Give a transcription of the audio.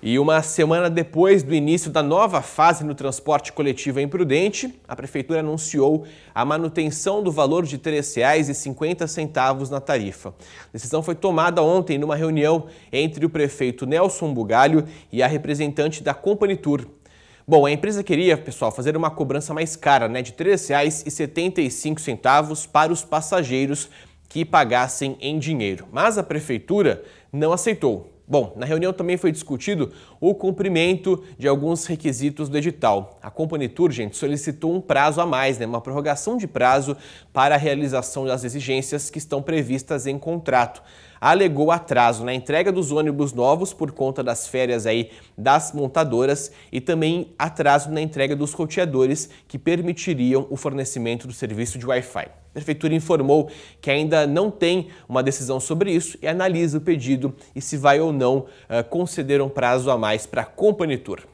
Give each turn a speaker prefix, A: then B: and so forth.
A: E uma semana depois do início da nova fase no transporte coletivo em Prudente, a prefeitura anunciou a manutenção do valor de R$ 3,50 na tarifa. A decisão foi tomada ontem numa reunião entre o prefeito Nelson Bugalho e a representante da tour. Bom, a empresa queria, pessoal, fazer uma cobrança mais cara, né, de R$ 3,75 para os passageiros que pagassem em dinheiro. Mas a prefeitura não aceitou. Bom, na reunião também foi discutido o cumprimento de alguns requisitos do edital. A Company Tour, gente, solicitou um prazo a mais, né, uma prorrogação de prazo para a realização das exigências que estão previstas em contrato. Alegou atraso na entrega dos ônibus novos por conta das férias aí das montadoras e também atraso na entrega dos roteadores que permitiriam o fornecimento do serviço de Wi-Fi. A prefeitura informou que ainda não tem uma decisão sobre isso e analisa o pedido e se vai ou não eh, conceder um prazo a mais para a Company Tour.